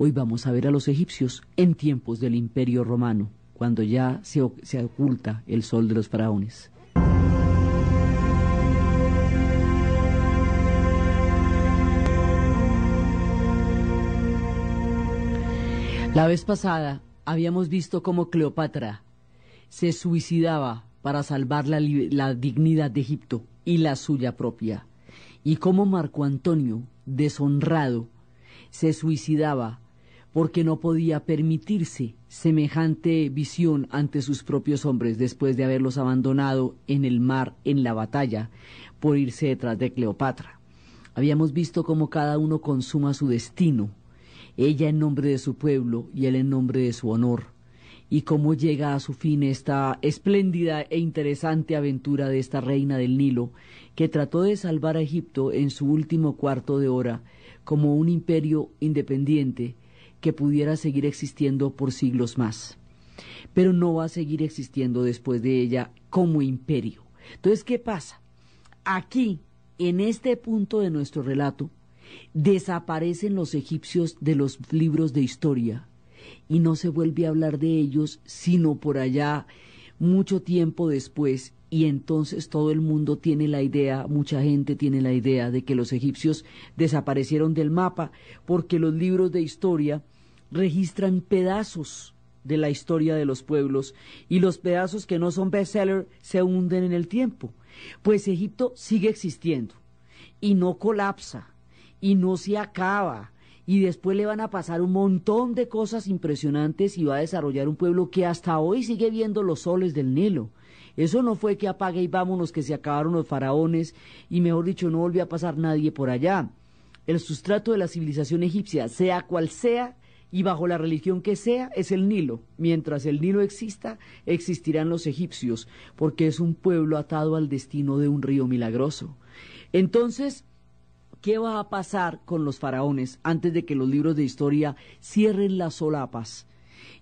Hoy vamos a ver a los egipcios en tiempos del imperio romano, cuando ya se, oculta el sol de los faraones. La vez pasada habíamos visto cómo Cleopatra se suicidaba para salvar la, la, dignidad de Egipto y la suya propia, y cómo Marco Antonio, deshonrado, se suicidaba porque no podía permitirse semejante visión ante sus propios hombres después de haberlos abandonado en el mar en la batalla por irse detrás de Cleopatra. Habíamos visto cómo cada uno consuma su destino, ella en nombre de su pueblo y él en nombre de su honor, y cómo llega a su fin esta espléndida e interesante aventura de esta reina del Nilo, que trató de salvar a Egipto en su último cuarto de hora como un imperio independiente, que pudiera seguir existiendo por siglos más. Pero no va a seguir existiendo después de ella como imperio. Entonces, ¿qué pasa? Aquí, en este punto de nuestro relato, desaparecen los egipcios de los libros de historia y no se vuelve a hablar de ellos sino por allá mucho tiempo después y entonces todo el mundo tiene la idea, mucha gente tiene la idea de que los egipcios desaparecieron del mapa porque los libros de historia registran pedazos de la historia de los pueblos y los pedazos que no son bestseller se hunden en el tiempo. Pues Egipto sigue existiendo y no colapsa y no se acaba y después le van a pasar un montón de cosas impresionantes y va a desarrollar un pueblo que hasta hoy sigue viendo los soles del Nilo eso no fue que apague y vámonos, que se acabaron los faraones y mejor dicho, no volvió a pasar nadie por allá. El sustrato de la civilización egipcia, sea cual sea, y bajo la religión que sea, es el Nilo. Mientras el Nilo exista, existirán los egipcios, porque es un pueblo atado al destino de un río milagroso. Entonces, ¿qué va a pasar con los faraones antes de que los libros de historia cierren las solapas?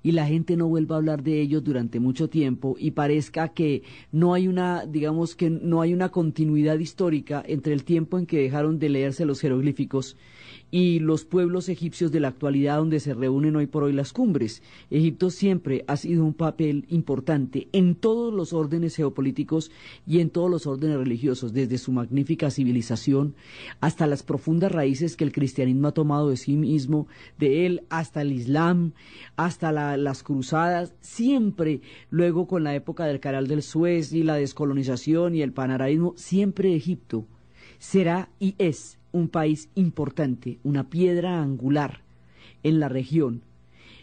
y la gente no vuelva a hablar de ellos durante mucho tiempo y parezca que no hay una, digamos que no hay una continuidad histórica entre el tiempo en que dejaron de leerse los jeroglíficos y los pueblos egipcios de la actualidad donde se reúnen hoy por hoy las cumbres. Egipto siempre ha sido un papel importante en todos los órdenes geopolíticos y en todos los órdenes religiosos, desde su magnífica civilización hasta las profundas raíces que el cristianismo ha tomado de sí mismo, de él, hasta el Islam, hasta las cruzadas, siempre luego con la época del Canal del Suez y la descolonización y el panaraísmo, siempre Egipto será y es un país importante, una piedra angular en la región.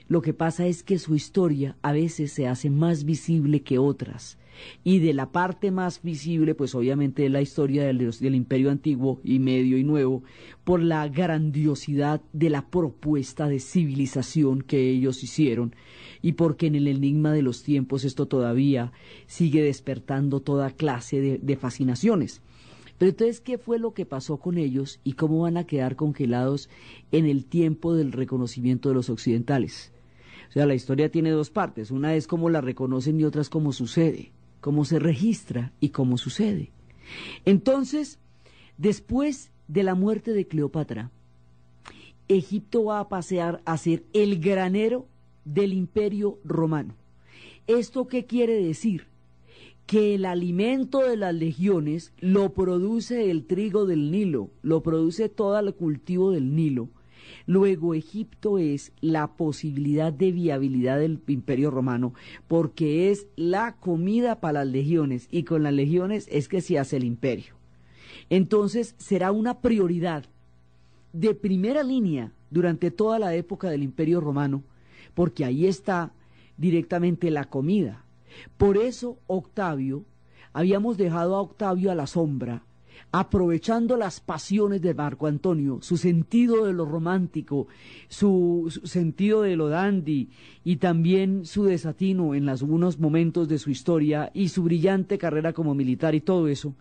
Lo que pasa es que su historia a veces se hace más visible que otras. Y de la parte más visible, pues obviamente es la historia del, imperio antiguo y medio y nuevo, por la grandiosidad de la propuesta de civilización que ellos hicieron y porque en el enigma de los tiempos esto todavía sigue despertando toda clase de fascinaciones. Pero entonces, ¿qué fue lo que pasó con ellos y cómo van a quedar congelados en el tiempo del reconocimiento de los occidentales? O sea, la historia tiene dos partes. Una es cómo la reconocen y otra es cómo sucede, cómo se registra y cómo sucede. Entonces, después de la muerte de Cleopatra, Egipto va a pasear a ser el granero del imperio romano. ¿Esto qué quiere decir? que el alimento de las legiones lo produce el trigo del Nilo, lo produce todo el cultivo del Nilo. Luego Egipto es la posibilidad de viabilidad del imperio romano, porque es la comida para las legiones, y con las legiones es que se hace el imperio. Entonces será una prioridad de primera línea durante toda la época del imperio romano, porque ahí está directamente la comida, por eso Octavio, habíamos dejado a Octavio a la sombra, aprovechando las pasiones de Marco Antonio, su sentido de lo romántico, su, sentido de lo dandy y también su desatino en algunos momentos de su historia y su brillante carrera como militar y todo eso,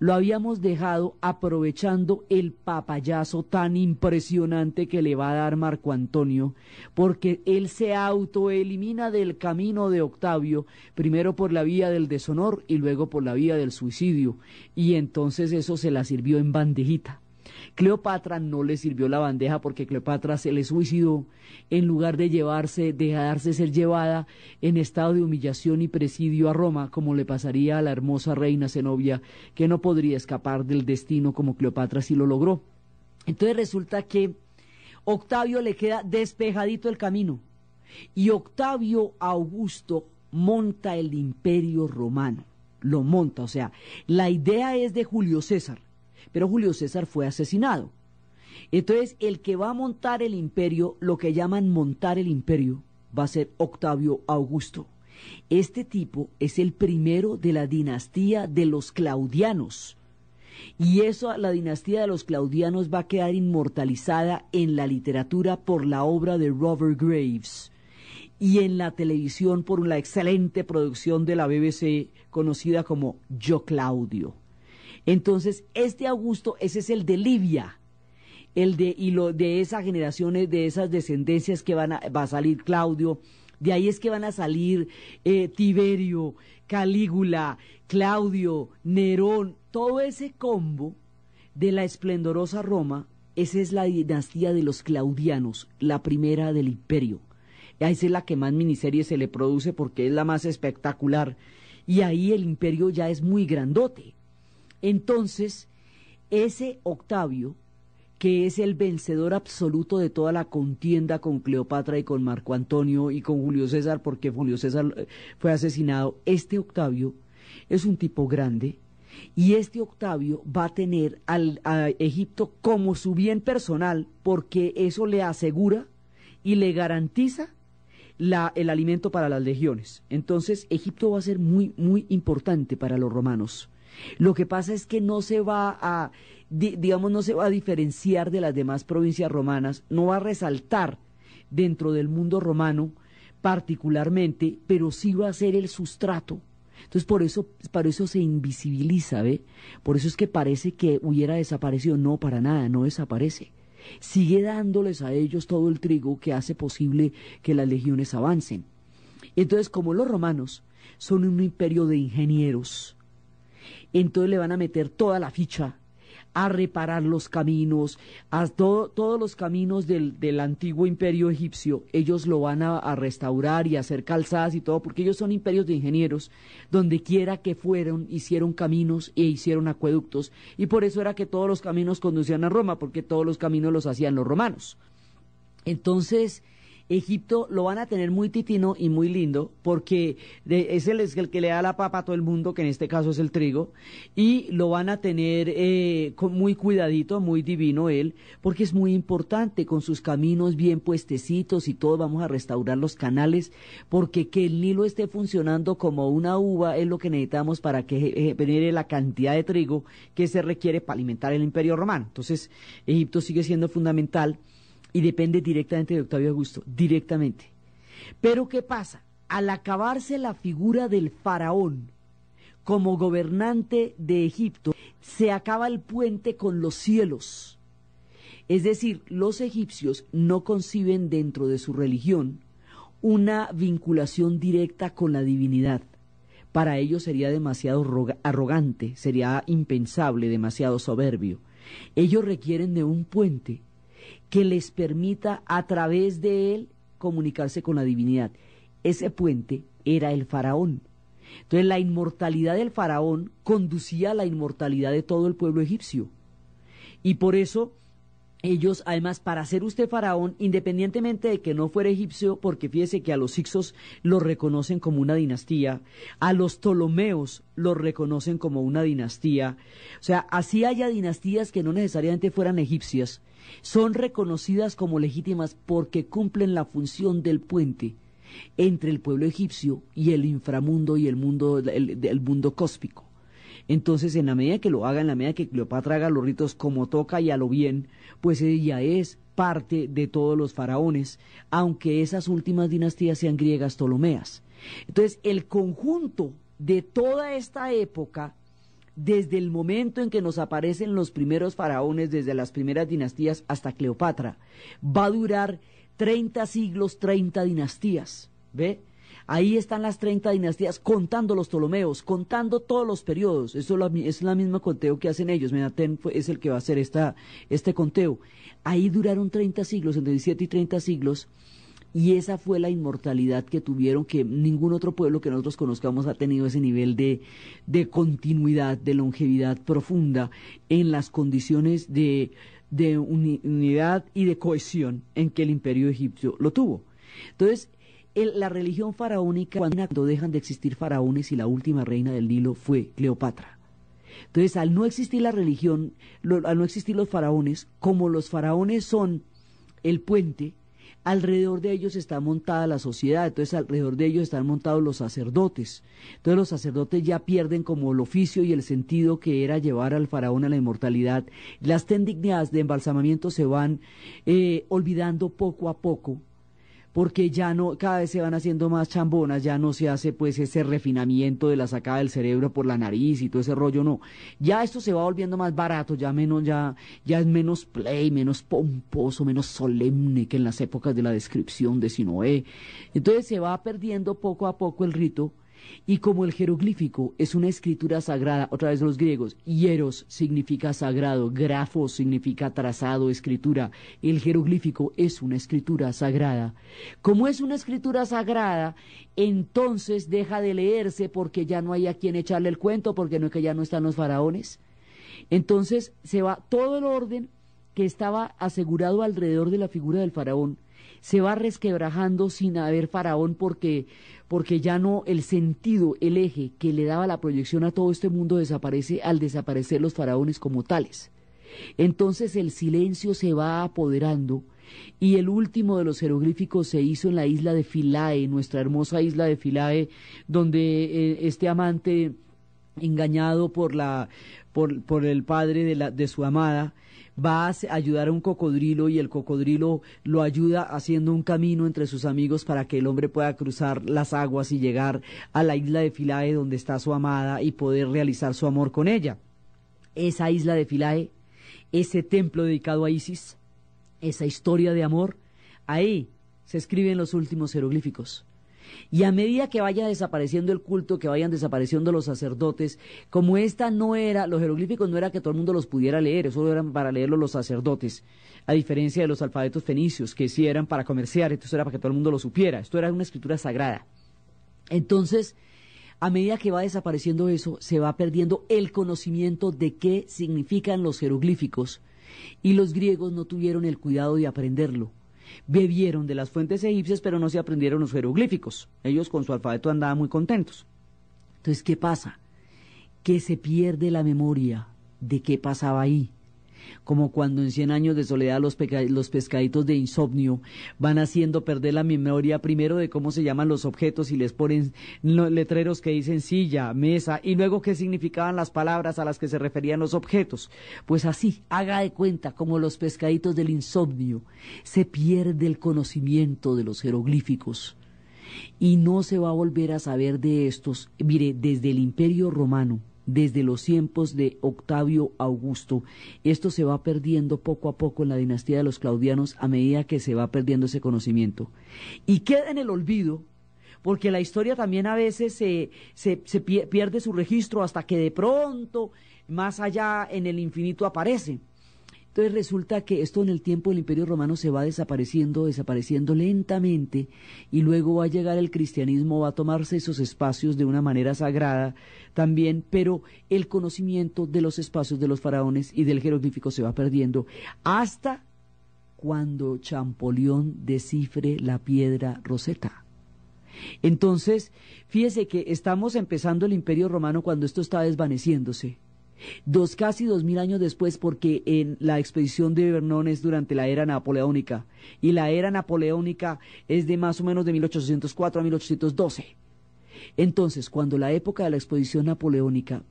lo habíamos dejado aprovechando el papayazo tan impresionante que le va a dar Marco Antonio, porque él se autoelimina del camino de Octavio, primero por la vía del deshonor y luego por la vía del suicidio, y entonces eso se la sirvió en bandejita. Cleopatra no le sirvió la bandeja porque Cleopatra se le suicidó en lugar de llevarse, dejarse ser llevada en estado de humillación y presidio a Roma, como le pasaría a la hermosa reina Zenobia, que no podría escapar del destino como Cleopatra sí lo logró. Entonces resulta que Octavio le queda despejadito el camino y Octavio Augusto monta el imperio romano, lo monta, o sea, la idea es de Julio César, pero Julio César fue asesinado. Entonces, el que va a montar el imperio, lo que llaman montar el imperio, va a ser Octavio Augusto. Este tipo es el primero de la dinastía de los claudianos. Y eso, la dinastía de los claudianos va a quedar inmortalizada en la literatura por la obra de Robert Graves y en la televisión por la excelente producción de la BBC conocida como Yo Claudio. Entonces, este Augusto, ese es el de Libia, el de, y lo, de esas generaciones, eh, de esas descendencias que van a, va a salir Claudio, de ahí es que van a salir eh, Tiberio, Calígula, Claudio, Nerón, todo ese combo de la esplendorosa Roma, esa es la dinastía de los Claudianos, la primera del imperio. Esa es la que más miniserie se le produce porque es la más espectacular. Y ahí el imperio ya es muy grandote. Entonces, ese Octavio, que es el vencedor absoluto de toda la contienda con Cleopatra y con Marco Antonio y con Julio César, porque Julio César eh, fue asesinado, este Octavio es un tipo grande, y este Octavio va a tener a Egipto como su bien personal porque eso le asegura y le garantiza el alimento para las legiones. Entonces Egipto va a ser muy, muy importante para los romanos. Lo que pasa es que no se va a, digamos, no se va a diferenciar de las demás provincias romanas, no va a resaltar dentro del mundo romano particularmente, pero sí va a ser el sustrato. Entonces, por eso, para eso se invisibiliza, ¿ve? Por eso es que parece que hubiera desaparecido. No, para nada, no desaparece. Sigue dándoles a ellos todo el trigo que hace posible que las legiones avancen. Entonces, como los romanos son un imperio de ingenieros, entonces le van a meter toda la ficha a reparar los caminos, a todos los caminos del, antiguo imperio egipcio, ellos lo van a, restaurar y a hacer calzadas y todo, porque ellos son imperios de ingenieros, donde quiera que fueron, hicieron caminos e hicieron acueductos, y por eso era que todos los caminos conducían a Roma, porque todos los caminos los hacían los romanos. Entonces, Egipto lo van a tener muy titino y muy lindo, porque de, es, el, es, el, que le da la papa a todo el mundo, que en este caso es el trigo, y lo van a tener eh, con, muy cuidadito, muy divino él, porque es muy importante, con sus caminos bien puestecitos y todo, vamos a restaurar los canales, porque que el Nilo esté funcionando como una uva es lo que necesitamos para que genere la cantidad de trigo que se requiere para alimentar el imperio romano. Entonces, Egipto sigue siendo fundamental y depende directamente de Octavio Augusto, directamente. Pero ¿qué pasa? Al acabarse la figura del faraón como gobernante de Egipto, se acaba el puente con los cielos. Es decir, los egipcios no conciben dentro de su religión una vinculación directa con la divinidad. Para ellos sería demasiado arrogante, sería impensable, demasiado soberbio. Ellos requieren de un puente que les permita a través de él comunicarse con la divinidad. Ese puente era el faraón. Entonces la inmortalidad del faraón conducía a la inmortalidad de todo el pueblo egipcio. Y por eso ellos, además, para ser usted faraón, independientemente de que no fuera egipcio, porque fíjese que a los Ixos los reconocen como una dinastía, a los Ptolomeos los reconocen como una dinastía. O sea, así haya dinastías que no necesariamente fueran egipcias, son reconocidas como legítimas porque cumplen la función del puente entre el pueblo egipcio y el inframundo y el mundo, el, mundo cósmico. Entonces, en la medida que lo haga, en la medida que Cleopatra haga los ritos como toca y a lo bien, pues ella es parte de todos los faraones, aunque esas últimas dinastías sean griegas ptolomeas. Entonces, el conjunto de toda esta época, desde el momento en que nos aparecen los primeros faraones, desde las primeras dinastías hasta Cleopatra, va a durar 30 siglos, 30 dinastías. ¿Ve? Ahí están las 30 dinastías contando los Ptolomeos, contando todos los periodos. Eso es la, misma conteo que hacen ellos. Menatén es el que va a hacer esta, este conteo. Ahí duraron 30 siglos, entre 17 y 30 siglos. Y esa fue la inmortalidad que tuvieron, que ningún otro pueblo que nosotros conozcamos ha tenido ese nivel de, continuidad, de longevidad profunda en las condiciones de, de unidad y de cohesión en que el imperio egipcio lo tuvo. Entonces, la religión faraónica cuando dejan de existir faraones y la última reina del Nilo fue Cleopatra. Entonces, al no existir la religión, al no existir los faraones, como los faraones son el puente, alrededor de ellos está montada la sociedad, entonces alrededor de ellos están montados los sacerdotes. Entonces los sacerdotes ya pierden como el oficio y el sentido que era llevar al faraón a la inmortalidad. Las técnicas de embalsamamiento se van eh, olvidando poco a poco porque ya no, cada vez se van haciendo más chambonas, ya no se hace pues ese refinamiento de la sacada del cerebro por la nariz y todo ese rollo, no. Ya esto se va volviendo más barato, ya menos, ya, ya es menos play, menos pomposo, menos solemne que en las épocas de la descripción de Sinoé. Entonces se va perdiendo poco a poco el rito y como el jeroglífico es una escritura sagrada, otra vez los griegos, hieros significa sagrado, grafo significa trazado, escritura. El jeroglífico es una escritura sagrada. Como es una escritura sagrada, entonces deja de leerse porque ya no hay a quien echarle el cuento, porque no es que ya no están los faraones. Entonces se va todo el orden que estaba asegurado alrededor de la figura del faraón se va resquebrajando sin haber faraón porque porque ya no el sentido, el eje que le daba la proyección a todo este mundo desaparece al desaparecer los faraones como tales. Entonces el silencio se va apoderando y el último de los jeroglíficos se hizo en la isla de Philae, nuestra hermosa isla de Philae, donde eh, este amante engañado por la el padre de su amada va a ayudar a un cocodrilo y el cocodrilo lo ayuda haciendo un camino entre sus amigos para que el hombre pueda cruzar las aguas y llegar a la isla de Filae donde está su amada y poder realizar su amor con ella. Esa isla de Filae, ese templo dedicado a Isis, esa historia de amor, ahí se escriben los últimos jeroglíficos. Y a medida que vaya desapareciendo el culto, que vayan desapareciendo los sacerdotes, como esta no era, los jeroglíficos no era que todo el mundo los pudiera leer, eso eran para leerlos los sacerdotes, a diferencia de los alfabetos fenicios, que sí eran para comerciar, esto era para que todo el mundo lo supiera, esto era una escritura sagrada. Entonces, a medida que va desapareciendo eso, se va perdiendo el conocimiento de qué significan los jeroglíficos, y los griegos no tuvieron el cuidado de aprenderlo bebieron de las fuentes egipcias, pero no se aprendieron los jeroglíficos. Ellos con su alfabeto andaban muy contentos. Entonces, ¿qué pasa? Que se pierde la memoria de qué pasaba ahí como cuando en 100 años de soledad los, pescaditos de insomnio van haciendo perder la memoria primero de cómo se llaman los objetos y les ponen letreros que dicen silla, mesa y luego qué significaban las palabras a las que se referían los objetos. Pues así, haga de cuenta como los pescaditos del insomnio se pierde el conocimiento de los jeroglíficos y no se va a volver a saber de estos, mire, desde el imperio romano desde los tiempos de Octavio Augusto. Esto se va perdiendo poco a poco en la dinastía de los claudianos a medida que se va perdiendo ese conocimiento. Y queda en el olvido, porque la historia también a veces se, se, pierde su registro hasta que de pronto, más allá en el infinito, aparece. Entonces resulta que esto en el tiempo del Imperio Romano se va desapareciendo, desapareciendo lentamente y luego va a llegar el cristianismo, va a tomarse esos espacios de una manera sagrada también, pero el conocimiento de los espacios de los faraones y del jeroglífico se va perdiendo hasta cuando Champollion descifre la piedra Rosetta. Entonces, fíjese que estamos empezando el Imperio Romano cuando esto está desvaneciéndose Dos, casi dos mil años después, porque en la expedición de Vernon es durante la era napoleónica, y la era napoleónica es de más o menos de 1804 a 1812. Entonces, cuando la época de la expedición napoleónica,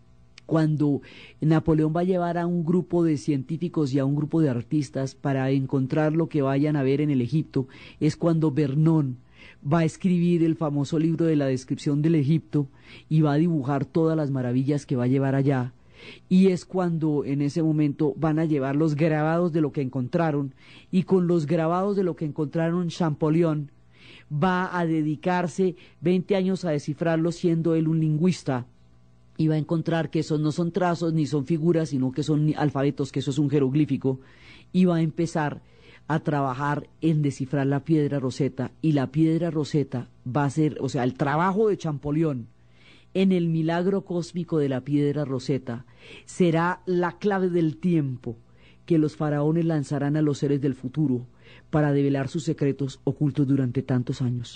cuando Napoleón va a llevar a un grupo de científicos y a un grupo de artistas para encontrar lo que vayan a ver en el Egipto, es cuando Vernon va a escribir el famoso libro de la descripción del Egipto y va a dibujar todas las maravillas que va a llevar allá y es cuando en ese momento van a llevar los grabados de lo que encontraron y con los grabados de lo que encontraron Champollion va a dedicarse 20 años a descifrarlo siendo él un lingüista y va a encontrar que esos no son trazos ni son figuras, sino que son alfabetos, que eso es un jeroglífico y va a empezar a trabajar en descifrar la piedra roseta y la piedra roseta va a ser, o sea, el trabajo de Champollion en el milagro cósmico de la piedra Roseta será la clave del tiempo que los faraones lanzarán a los seres del futuro para develar sus secretos ocultos durante tantos años.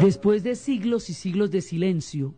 Después de siglos y siglos de silencio,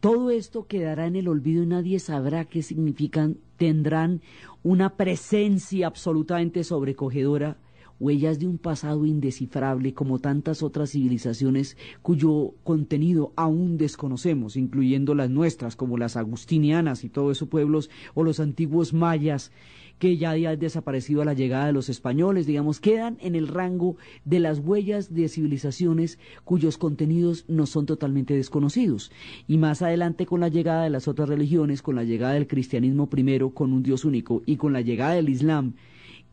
todo esto quedará en el olvido y nadie sabrá qué significan. Tendrán una presencia absolutamente sobrecogedora huellas de un pasado indescifrable como tantas otras civilizaciones cuyo contenido aún desconocemos, incluyendo las nuestras, como las agustinianas y todos esos pueblos, o los antiguos mayas, que ya han desaparecido a la llegada de los españoles, digamos, quedan en el rango de las huellas de civilizaciones cuyos contenidos no son totalmente desconocidos. Y más adelante con la llegada de las otras religiones, con la llegada del cristianismo primero, con un Dios único, y con la llegada del Islam,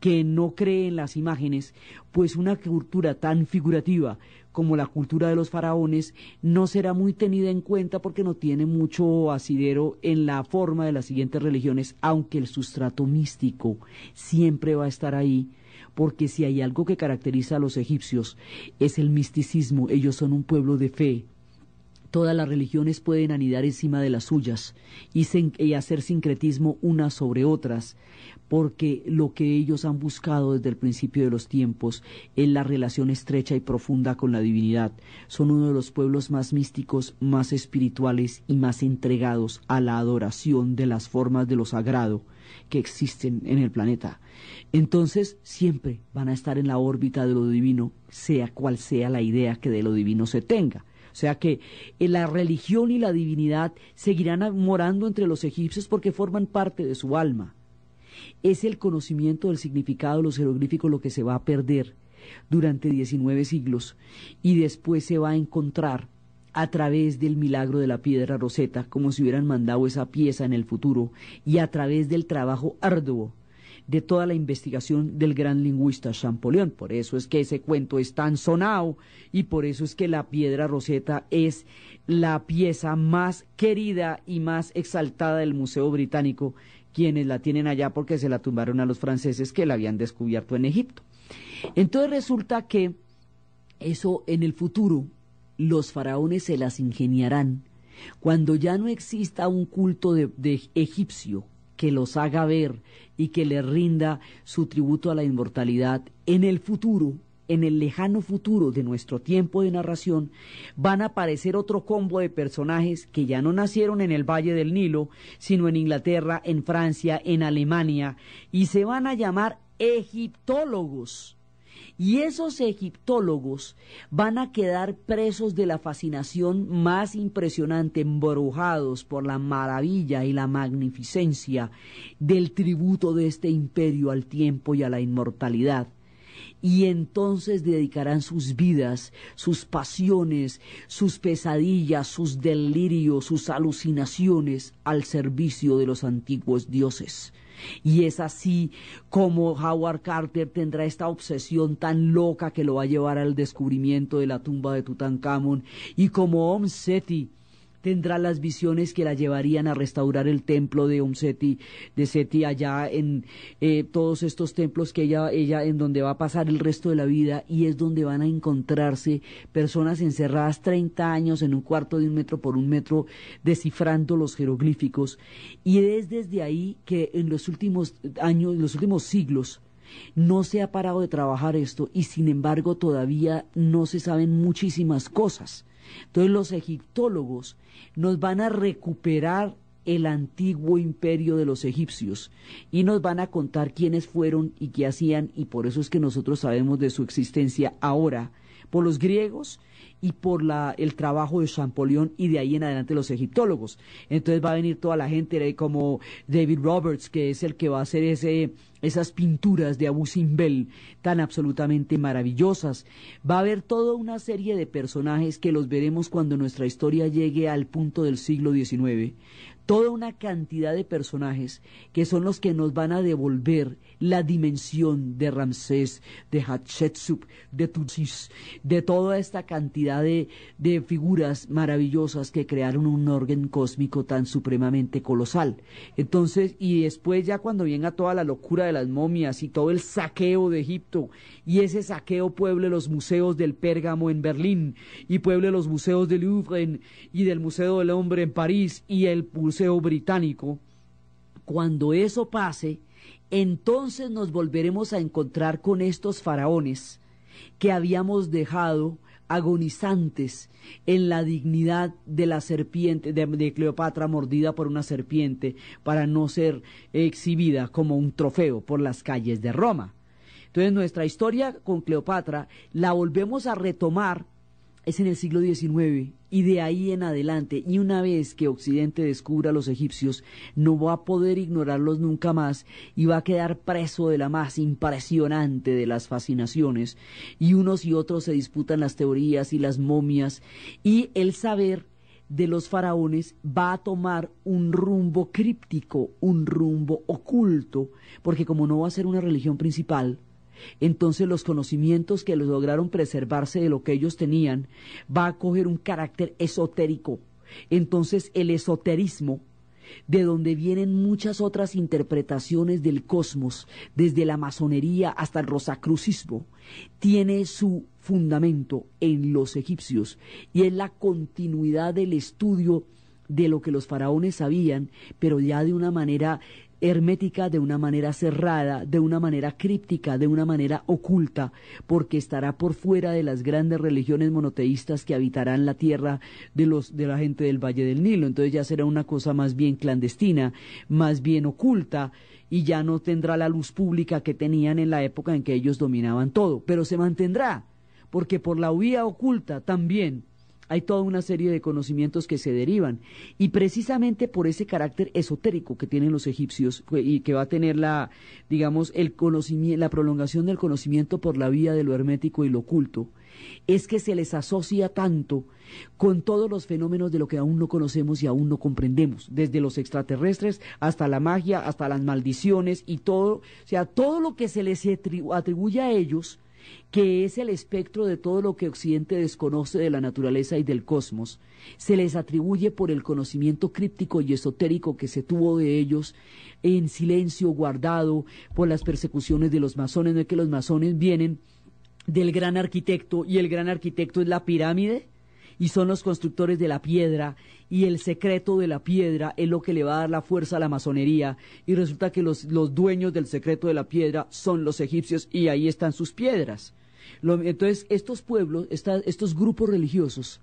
que no cree en las imágenes, pues una cultura tan figurativa como la cultura de los faraones no será muy tenida en cuenta porque no tiene mucho asidero en la forma de las siguientes religiones, aunque el sustrato místico siempre va a estar ahí, porque si hay algo que caracteriza a los egipcios es el misticismo, ellos son un pueblo de fe, Todas las religiones pueden anidar encima de las suyas y, hacer sincretismo unas sobre otras, porque lo que ellos han buscado desde el principio de los tiempos es la relación estrecha y profunda con la divinidad. Son uno de los pueblos más místicos, más espirituales y más entregados a la adoración de las formas de lo sagrado que existen en el planeta. Entonces siempre van a estar en la órbita de lo divino, sea cual sea la idea que de lo divino se tenga. O sea que eh, la religión y la divinidad seguirán morando entre los egipcios porque forman parte de su alma. Es el conocimiento del significado de los jeroglíficos lo que se va a perder durante 19 siglos y después se va a encontrar a través del milagro de la piedra roseta, como si hubieran mandado esa pieza en el futuro, y a través del trabajo arduo de toda la investigación del gran lingüista Champollion. Por eso es que ese cuento es tan sonado y por eso es que la piedra roseta es la pieza más querida y más exaltada del Museo Británico, quienes la tienen allá porque se la tumbaron a los franceses que la habían descubierto en Egipto. Entonces resulta que eso en el futuro los faraones se las ingeniarán cuando ya no exista un culto de egipcio que los haga ver y que le rinda su tributo a la inmortalidad en el futuro en el lejano futuro de nuestro tiempo de narración, van a aparecer otro combo de personajes que ya no nacieron en el Valle del Nilo, sino en Inglaterra, en Francia, en Alemania, y se van a llamar egiptólogos. Y esos egiptólogos van a quedar presos de la fascinación más impresionante, embrujados por la maravilla y la magnificencia del tributo de este imperio al tiempo y a la inmortalidad y entonces dedicarán sus vidas, sus pasiones, sus pesadillas, sus delirios, sus alucinaciones al servicio de los antiguos dioses. Y es así como Howard Carter tendrá esta obsesión tan loca que lo va a llevar al descubrimiento de la tumba de Tutankamón y como Om tendrá las visiones que la llevarían a restaurar el templo de Umseti, de Seti allá en eh, todos estos templos que ella, ella en donde va a pasar el resto de la vida y es donde van a encontrarse personas encerradas 30 años en un cuarto de un metro por un metro descifrando los jeroglíficos y es desde ahí que en los últimos años, en los últimos siglos no se ha parado de trabajar esto y sin embargo todavía no se saben muchísimas cosas. Entonces los egiptólogos nos van a recuperar el antiguo imperio de los egipcios y nos van a contar quiénes fueron y qué hacían y por eso es que nosotros sabemos de su existencia ahora por los griegos y por la, el trabajo de Champollion y de ahí en adelante los egiptólogos. Entonces va a venir toda la gente eh, como David Roberts, que es el que va a hacer ese, esas pinturas de Abu Simbel tan absolutamente maravillosas. Va a haber toda una serie de personajes que los veremos cuando nuestra historia llegue al punto del siglo XIX. Toda una cantidad de personajes que son los que nos van a devolver la dimensión de Ramsés, de Hatshepsut, de Tutsis, de toda esta cantidad de, figuras maravillosas que crearon un orden cósmico tan supremamente colosal. Entonces, y después ya cuando venga toda la locura de las momias y todo el saqueo de Egipto, y ese saqueo pueble los museos del Pérgamo en Berlín, y pueble los museos del Louvre y del Museo del Hombre en París, y el Museo Británico, cuando eso pase, entonces nos volveremos a encontrar con estos faraones que habíamos dejado agonizantes en la dignidad de la serpiente, de, Cleopatra mordida por una serpiente para no ser exhibida como un trofeo por las calles de Roma. Entonces nuestra historia con Cleopatra la volvemos a retomar es en el siglo XIX y de ahí en adelante. Y una vez que Occidente descubra a los egipcios, no va a poder ignorarlos nunca más y va a quedar preso de la más impresionante de las fascinaciones. Y unos y otros se disputan las teorías y las momias y el saber de los faraones va a tomar un rumbo críptico, un rumbo oculto, porque como no va a ser una religión principal, entonces los conocimientos que los lograron preservarse de lo que ellos tenían va a coger un carácter esotérico. Entonces el esoterismo de donde vienen muchas otras interpretaciones del cosmos, desde la masonería hasta el rosacrucismo, tiene su fundamento en los egipcios y es la continuidad del estudio de lo que los faraones sabían, pero ya de una manera hermética de una manera cerrada, de una manera críptica, de una manera oculta, porque estará por fuera de las grandes religiones monoteístas que habitarán la tierra de los de la gente del Valle del Nilo. Entonces ya será una cosa más bien clandestina, más bien oculta y ya no tendrá la luz pública que tenían en la época en que ellos dominaban todo, pero se mantendrá, porque por la vía oculta también hay toda una serie de conocimientos que se derivan. Y precisamente por ese carácter esotérico que tienen los egipcios y que va a tener la, digamos, el conocimiento, la prolongación del conocimiento por la vía de lo hermético y lo oculto, es que se les asocia tanto con todos los fenómenos de lo que aún no conocemos y aún no comprendemos, desde los extraterrestres hasta la magia, hasta las maldiciones y todo, o sea, todo lo que se les atribuye a ellos que es el espectro de todo lo que Occidente desconoce de la naturaleza y del cosmos, se les atribuye por el conocimiento críptico y esotérico que se tuvo de ellos en silencio guardado por las persecuciones de los masones, de es que los masones vienen del gran arquitecto y el gran arquitecto es la pirámide y son los constructores de la piedra y el secreto de la piedra es lo que le va a dar la fuerza a la masonería y resulta que los, dueños del secreto de la piedra son los egipcios y ahí están sus piedras. entonces estos pueblos, estos grupos religiosos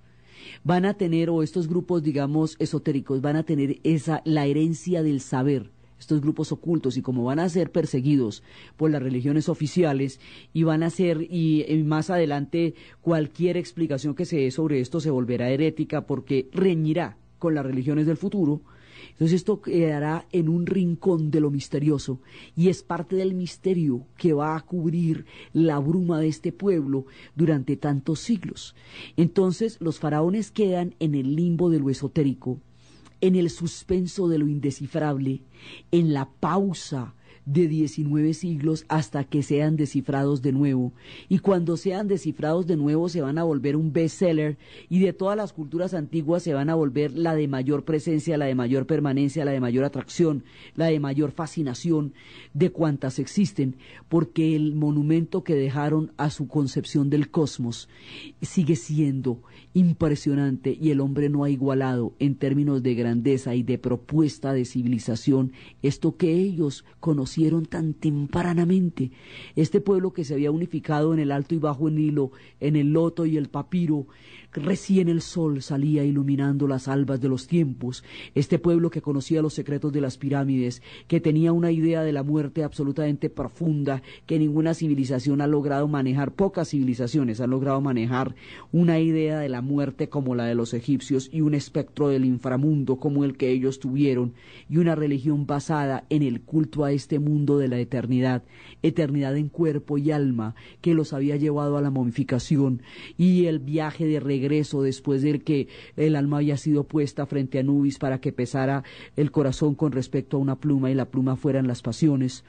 van a tener o estos grupos digamos esotéricos van a tener esa la herencia del saber estos grupos ocultos y como van a ser perseguidos por las religiones oficiales y van a ser y, más adelante cualquier explicación que se dé sobre esto se volverá herética porque reñirá con las religiones del futuro. Entonces esto quedará en un rincón de lo misterioso y es parte del misterio que va a cubrir la bruma de este pueblo durante tantos siglos. Entonces los faraones quedan en el limbo de lo esotérico en el suspenso de lo indescifrable, en la pausa de 19 siglos hasta que sean descifrados de nuevo. Y cuando sean descifrados de nuevo se van a volver un bestseller y de todas las culturas antiguas se van a volver la de mayor presencia, la de mayor permanencia, la de mayor atracción, la de mayor fascinación de cuantas existen, porque el monumento que dejaron a su concepción del cosmos sigue siendo impresionante y el hombre no ha igualado en términos de grandeza y de propuesta de civilización esto que ellos conocieron tan tempranamente. Este pueblo que se había unificado en el Alto y Bajo Nilo, en el Loto y el Papiro, Recién el sol salía iluminando las albas de los tiempos. Este pueblo que conocía los secretos de las pirámides, que tenía una idea de la muerte absolutamente profunda, que ninguna civilización ha logrado manejar, pocas civilizaciones han logrado manejar una idea de la muerte como la de los egipcios y un espectro del inframundo como el que ellos tuvieron, y una religión basada en el culto a este mundo de la eternidad, eternidad en cuerpo y alma, que los había llevado a la momificación y el viaje de después de que el alma haya sido puesta frente a nubis para que pesara el corazón con respecto a una pluma y la pluma fueran las pasiones.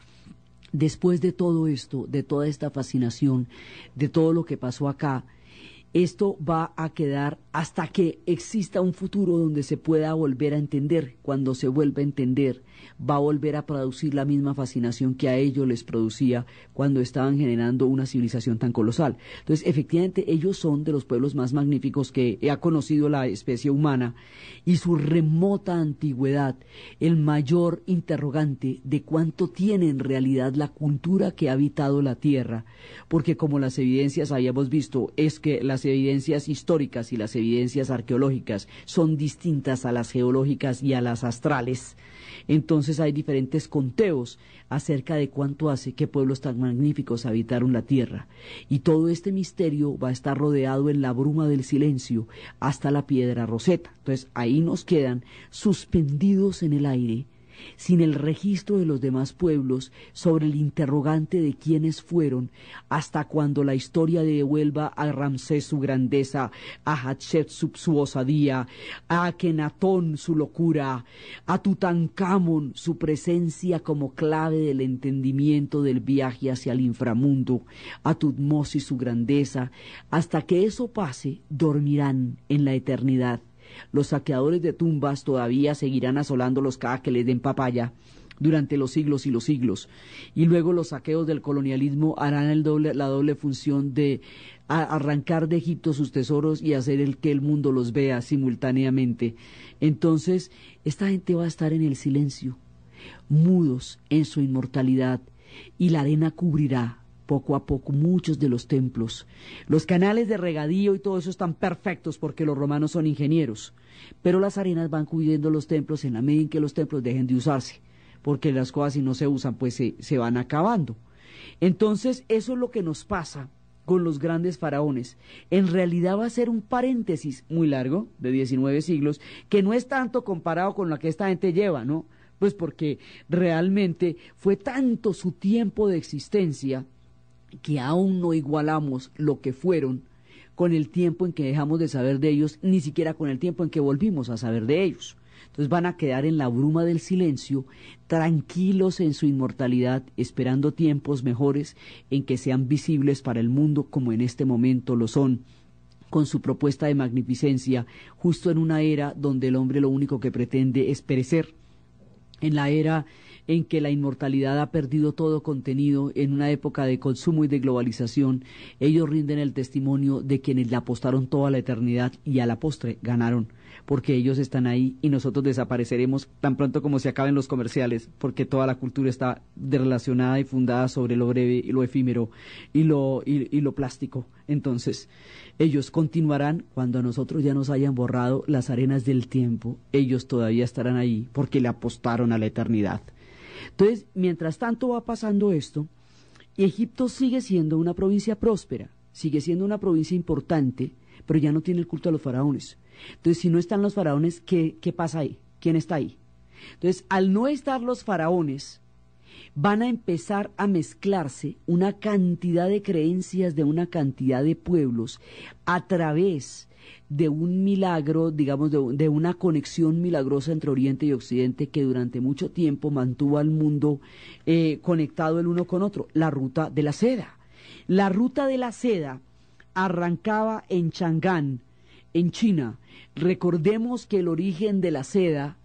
Después de todo esto, de toda esta fascinación, de todo lo que pasó acá, esto va a quedar hasta que exista un futuro donde se pueda volver a entender. Cuando se vuelva a entender, va a volver a producir la misma fascinación que a ellos les producía cuando estaban generando una civilización tan colosal. Entonces, efectivamente, ellos son de los pueblos más magníficos que ha conocido la especie humana y su remota antigüedad, el mayor interrogante de cuánto tiene en realidad la cultura que ha habitado la Tierra, porque como las evidencias habíamos visto, es que las evidencias históricas y las evidencias arqueológicas son distintas a las geológicas y a las astrales, entonces hay diferentes conteos acerca de cuánto hace que pueblos tan magníficos habitaron la tierra. Y todo este misterio va a estar rodeado en la bruma del silencio hasta la piedra roseta. Entonces ahí nos quedan suspendidos en el aire sin el registro de los demás pueblos sobre el interrogante de quiénes fueron, hasta cuando la historia devuelva a Ramsés su grandeza, a Hatshepsut su osadía, a Akenatón su locura, a Tutankamón su presencia como clave del entendimiento del viaje hacia el inframundo, a Tutmosis su grandeza, hasta que eso pase, dormirán en la eternidad. Los saqueadores de tumbas todavía seguirán asolándolos cada que les den papaya durante los siglos y los siglos. Y luego los saqueos del colonialismo harán la doble función de arrancar de Egipto sus tesoros y hacer el que el mundo los vea simultáneamente. Entonces, esta gente va a estar en el silencio, mudos en su inmortalidad, y la arena cubrirá poco a poco muchos de los templos. Los canales de regadío y todo eso están perfectos porque los romanos son ingenieros. Pero las arenas van cubriendo los templos en la medida en que los templos dejen de usarse, porque las cosas si no se usan pues se, van acabando. Entonces eso es lo que nos pasa con los grandes faraones. En realidad va a ser un paréntesis muy largo, de 19 siglos, que no es tanto comparado con lo que esta gente lleva, ¿no? Pues porque realmente fue tanto su tiempo de existencia que aún no igualamos lo que fueron con el tiempo en que dejamos de saber de ellos, ni siquiera con el tiempo en que volvimos a saber de ellos. Entonces van a quedar en la bruma del silencio, tranquilos en su inmortalidad, esperando tiempos mejores en que sean visibles para el mundo como en este momento lo son con su propuesta de magnificencia, justo en una era donde el hombre lo único que pretende es perecer, en la era en que la inmortalidad ha perdido todo contenido en una época de consumo y de globalización, ellos rinden el testimonio de quienes le apostaron toda la eternidad y a la postre ganaron, porque ellos están ahí y nosotros desapareceremos tan pronto como se acaben los comerciales, porque toda la cultura está relacionada y fundada sobre lo breve y lo efímero y lo, y, y lo plástico. Entonces, ellos continuarán cuando a nosotros ya nos hayan borrado las arenas del tiempo, ellos todavía estarán ahí porque le apostaron a la eternidad. Entonces, mientras tanto va pasando esto, Egipto sigue siendo una provincia próspera, sigue siendo una provincia importante, pero ya no tiene el culto a los faraones. Entonces, si no están los faraones, ¿qué, qué pasa ahí? ¿Quién está ahí? Entonces, al no estar los faraones, van a empezar a mezclarse una cantidad de creencias de una cantidad de pueblos a través de un milagro, digamos, de, una conexión milagrosa entre Oriente y Occidente que durante mucho tiempo mantuvo al mundo eh, conectado el uno con otro, la ruta de la seda. La ruta de la seda arrancaba en Chang'an, en China. Recordemos que el origen de la seda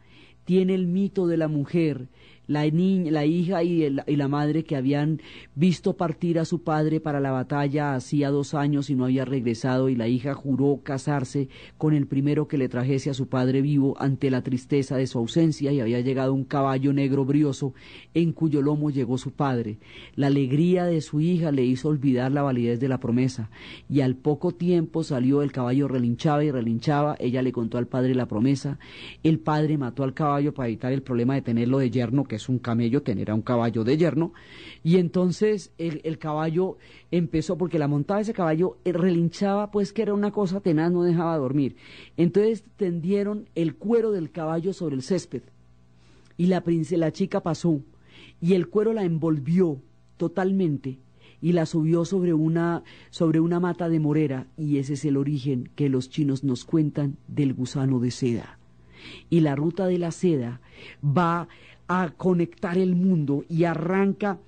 tiene el mito de la mujer, la, niña, la hija y, y, la madre que habían visto partir a su padre para la batalla hacía dos años y no había regresado y la hija juró casarse con el primero que le trajese a su padre vivo ante la tristeza de su ausencia y había llegado un caballo negro brioso en cuyo lomo llegó su padre. La alegría de su hija le hizo olvidar la validez de la promesa y al poco tiempo salió el caballo relinchaba y relinchaba, ella le contó al padre la promesa, el padre mató al caballo para evitar el problema de tenerlo de yerno que es un camello, tener a un caballo de yerno. Y entonces el, caballo empezó, porque la montada de ese caballo eh, relinchaba, pues que era una cosa tenaz, no dejaba dormir. Entonces tendieron el cuero del caballo sobre el césped. Y la, la chica pasó, y el cuero la envolvió totalmente y la subió sobre una, sobre una mata de morera, y ese es el origen que los chinos nos cuentan del gusano de seda. Y la ruta de la seda va a conectar el mundo y arranca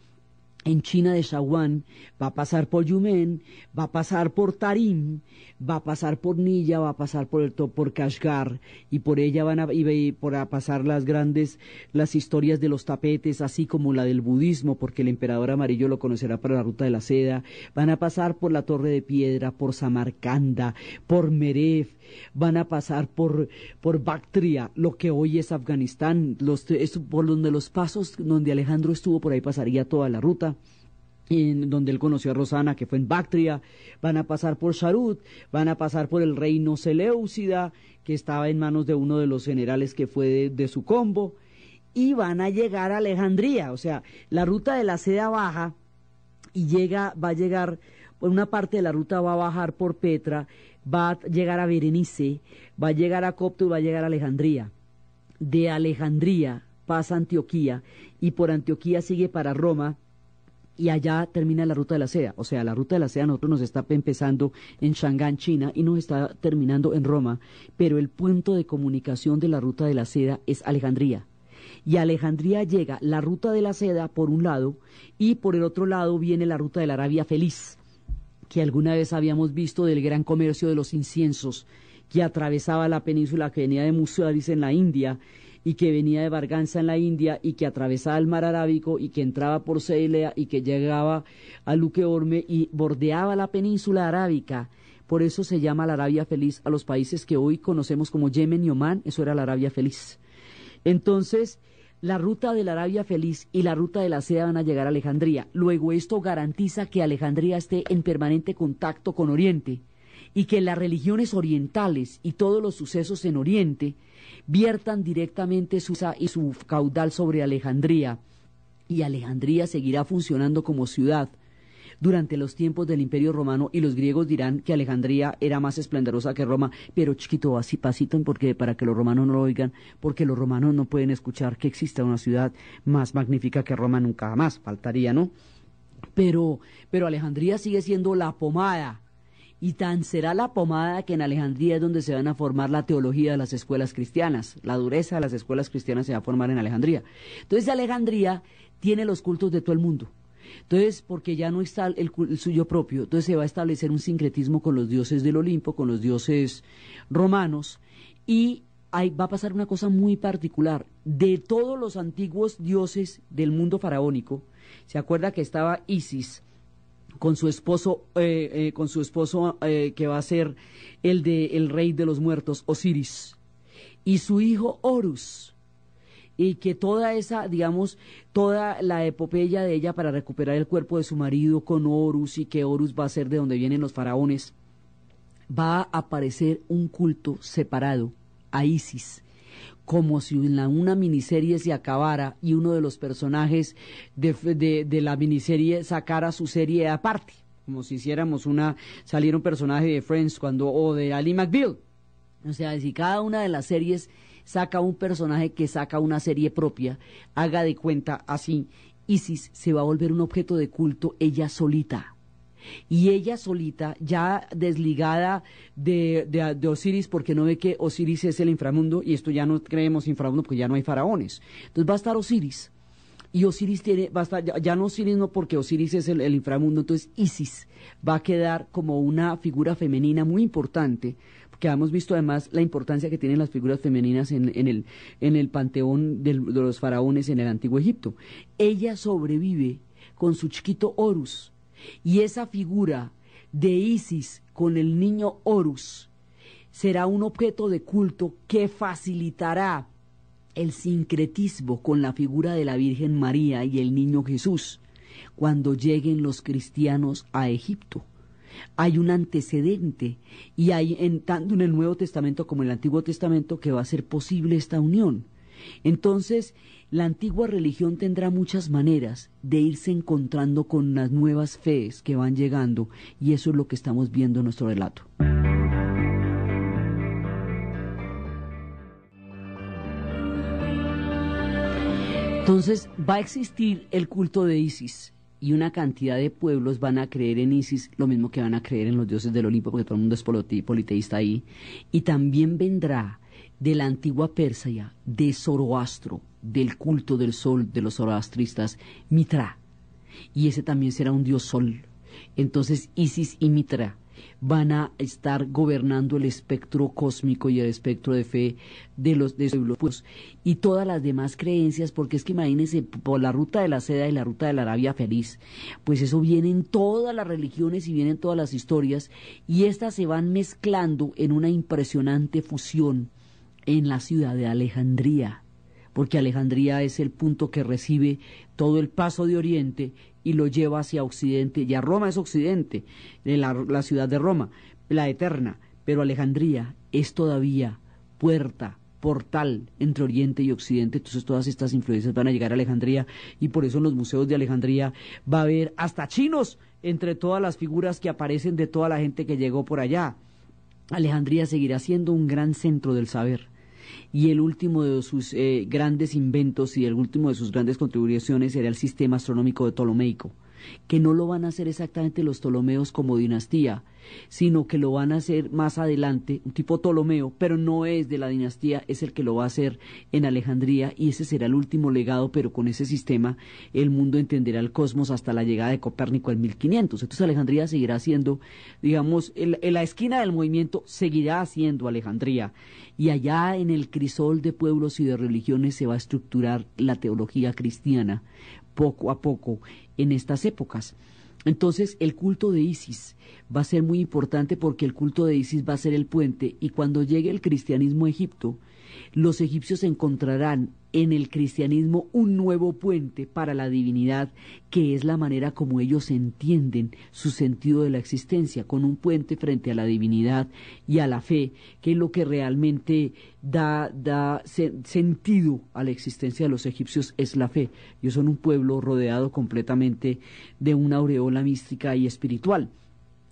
en China de Shawan, va a pasar por Yumen, va a pasar por Tarim, va a pasar por Nilla, va a pasar por el por Kashgar y por ella van a, pasar las grandes las historias de los tapetes, así como la del budismo, porque el emperador amarillo lo conocerá por la ruta de la seda, van a pasar por la Torre de Piedra, por Samarcanda, por Meref, van a pasar por, por Bactria, lo que hoy es Afganistán, por donde los pasos donde Alejandro estuvo, por ahí pasaría toda la ruta. En donde él conoció a Rosana, que fue en Bactria, van a pasar por Sharut, van a pasar por el reino Seleucida, que estaba en manos de uno de los generales que fue de, de su combo, y van a llegar a Alejandría, o sea, la ruta de la seda baja y llega, va a llegar, una parte de la ruta va a bajar por Petra va a llegar a Berenice, va a llegar a Copto y va a llegar a Alejandría. De Alejandría pasa Antioquía y por Antioquía sigue para Roma y allá termina la ruta de la seda. O sea, la ruta de la seda nosotros nos está empezando en Shanghái, China, y nos está terminando en Roma, pero el punto de comunicación de la ruta de la seda es Alejandría. Y a Alejandría llega la ruta de la seda por un lado y por el otro lado viene la ruta de la Arabia Feliz que alguna vez habíamos visto del gran comercio de los inciensos, que atravesaba la península que venía de Musuaris en la India y que venía de Barganza en la India y que atravesaba el mar Arábico y que entraba por Seilea y que llegaba a Luqueorme y bordeaba la península arábica. Por eso se llama la Arabia Feliz a los países que hoy conocemos como Yemen y Omán, eso era la Arabia Feliz. Entonces, la ruta de la Arabia Feliz y la ruta de la seda van a llegar a Alejandría. Luego esto garantiza que Alejandría esté en permanente contacto con Oriente y que las religiones orientales y todos los sucesos en Oriente viertan directamente su, y su caudal sobre Alejandría. Y Alejandría seguirá funcionando como ciudad durante los tiempos del Imperio Romano y los griegos dirán que Alejandría era más esplendorosa que Roma, pero chiquito, así pasito, porque para que los romanos no lo oigan, porque los romanos no pueden escuchar que exista una ciudad más magnífica que Roma nunca jamás, faltaría, ¿no? Pero, pero Alejandría sigue siendo la pomada. Y tan será la pomada que en Alejandría es donde se van a formar la teología de las escuelas cristianas. La dureza de las escuelas cristianas se va a formar en Alejandría. Entonces Alejandría tiene los cultos de todo el mundo. Entonces, porque ya no está el, suyo propio, entonces se va a establecer un sincretismo con los dioses del Olimpo, con los dioses romanos, y ahí va a pasar una cosa muy particular. De todos los antiguos dioses del mundo faraónico, se acuerda que estaba Isis con su esposo, eh, eh, con su esposo eh, que va a ser el, de, el rey de los muertos, Osiris, y su hijo Horus y que toda esa, digamos, toda la epopeya de ella para recuperar el cuerpo de su marido con Horus y que Horus va a ser de donde vienen los faraones, va a aparecer un culto separado a Isis como si una, miniserie se acabara y uno de los personajes de, de, la miniserie sacara su serie aparte como si hiciéramos una, saliera un personaje de Friends cuando, o de Ali McBeal. O sea, si cada una de las series saca un personaje que saca una serie propia, haga de cuenta así, Isis se va a volver un objeto de culto ella solita. Y ella solita, ya desligada de, de, Osiris, porque no ve que Osiris es el inframundo, y esto ya no creemos inframundo porque ya no hay faraones. Entonces va a estar Osiris. Y Osiris tiene, va a estar, ya, no Osiris no porque Osiris es el, el inframundo, entonces Isis va a quedar como una figura femenina muy importante que hemos visto además la importancia que tienen las figuras femeninas en, el, en el panteón de los faraones en el antiguo Egipto. Ella sobrevive con su chiquito Horus y esa figura de Isis con el niño Horus será un objeto de culto que facilitará el sincretismo con la figura de la Virgen María y el niño Jesús cuando lleguen los cristianos a Egipto hay un antecedente y hay en, tanto en el Nuevo Testamento como en el Antiguo Testamento que va a ser posible esta unión. Entonces, la antigua religión tendrá muchas maneras de irse encontrando con las nuevas fees que van llegando y eso es lo que estamos viendo en nuestro relato. Entonces va a existir el culto de Isis, y una cantidad de pueblos van a creer en Isis, lo mismo que van a creer en los dioses del Olimpo, porque todo el mundo es politeísta ahí. Y también vendrá de la antigua Persia, de Zoroastro, del culto del sol de los zoroastristas, Mitra. Y ese también será un dios sol. Entonces Isis y Mitra van a estar gobernando el espectro cósmico y el espectro de fe de los de pueblos y todas las demás creencias, porque es que imagínense, por la ruta de la seda y la ruta de la Arabia feliz, pues eso vienen todas las religiones y vienen todas las historias, y estas se van mezclando en una impresionante fusión en la ciudad de Alejandría porque Alejandría es el punto que recibe todo el paso de Oriente y lo lleva hacia Occidente. Ya Roma es Occidente, la, la ciudad de Roma, la eterna, pero Alejandría es todavía puerta, portal entre Oriente y Occidente. Entonces todas estas influencias van a llegar a Alejandría y por eso en los museos de Alejandría va a haber hasta chinos entre todas las figuras que aparecen de toda la gente que llegó por allá. Alejandría seguirá siendo un gran centro del saber y el último de sus eh, grandes inventos y el último de sus grandes contribuciones era el sistema astronómico de Ptolomeico que no lo van a hacer exactamente los Ptolomeos como dinastía, sino que lo van a hacer más adelante, un tipo Ptolomeo, pero no es de la dinastía, es el que lo va a hacer en Alejandría y ese será el último legado, pero con ese sistema el mundo entenderá el cosmos hasta la llegada de Copérnico en 1500. Entonces Alejandría seguirá siendo, digamos, en la esquina del movimiento seguirá siendo Alejandría y allá en el crisol de pueblos y de religiones se va a estructurar la teología cristiana poco a poco en estas épocas. Entonces, el culto de Isis va a ser muy importante porque el culto de Isis va a ser el puente y cuando llegue el cristianismo a Egipto, los egipcios encontrarán en el cristianismo un nuevo puente para la divinidad, que es la manera como ellos entienden su sentido de la existencia, con un puente frente a la divinidad y a la fe, que es lo que realmente da, da sentido a la existencia de los egipcios, es la fe. Ellos son un pueblo rodeado completamente de una aureola mística y espiritual.